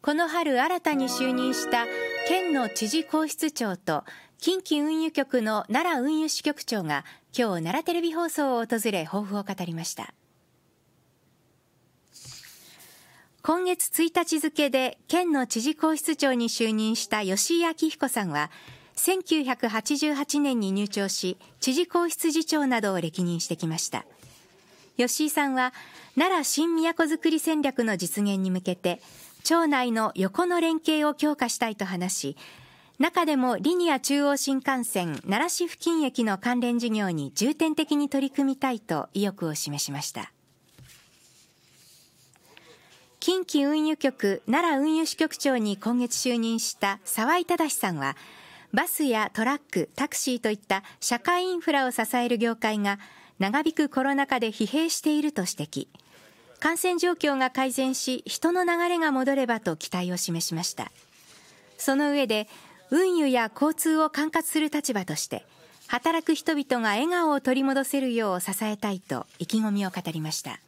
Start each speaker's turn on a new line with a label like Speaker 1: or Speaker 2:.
Speaker 1: この春新たに就任した県の知事皇室長と近畿運輸局の奈良運輸支局長が今日奈良テレビ放送を訪れ抱負を語りました今月1日付で県の知事皇室長に就任した吉井明彦さんは1988年に入庁し知事皇室次長などを歴任してきました吉井さんは奈良新都づくり戦略の実現に向けて町内の横の連携を強化したいと話し、中でもリニア中央新幹線奈良市付近駅の関連事業に重点的に取り組みたいと意欲を示しました。近畿運輸局奈良運輸支局長に今月就任した沢井正さんは、バスやトラック、タクシーといった社会インフラを支える業界が長引くコロナ禍で疲弊していると指摘。感染状況が改善し人の流れが戻ればと期待を示しましたその上で運輸や交通を管轄する立場として働く人々が笑顔を取り戻せるよう支えたいと意気込みを語りました